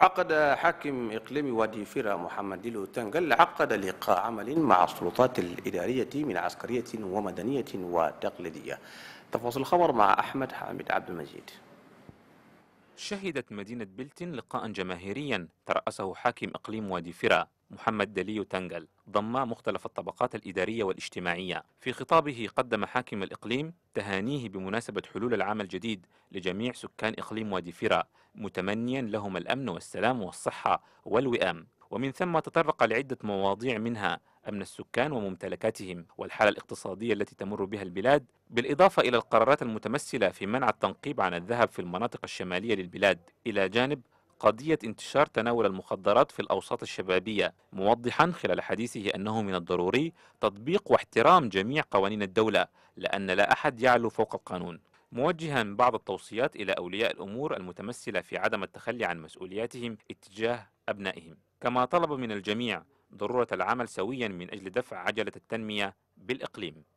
عقد حاكم إقليم وادي فيرا محمد ديلو تنقل عقد لقاء عمل مع السلطات الإدارية من عسكرية ومدنية وتقليدية تفاصيل الخبر مع أحمد حامد عبد المجيد شهدت مدينة بلتن لقاء جماهيريا ترأسه حاكم إقليم وادي فيرا محمد دليو تنجل ضم مختلف الطبقات الإدارية والاجتماعية في خطابه قدم حاكم الإقليم تهانيه بمناسبة حلول العام الجديد لجميع سكان إقليم وادي فيرا متمنيا لهم الأمن والسلام والصحة والوئام ومن ثم تطرق لعدة مواضيع منها أمن السكان وممتلكاتهم والحالة الاقتصادية التي تمر بها البلاد بالإضافة إلى القرارات المتمثلة في منع التنقيب عن الذهب في المناطق الشمالية للبلاد إلى جانب قضية انتشار تناول المخدرات في الأوساط الشبابية موضحا خلال حديثه أنه من الضروري تطبيق واحترام جميع قوانين الدولة لأن لا أحد يعلو فوق القانون موجها بعض التوصيات إلى أولياء الأمور المتمثلة في عدم التخلي عن مسؤولياتهم اتجاه أبنائهم كما طلب من الجميع ضرورة العمل سويا من أجل دفع عجلة التنمية بالإقليم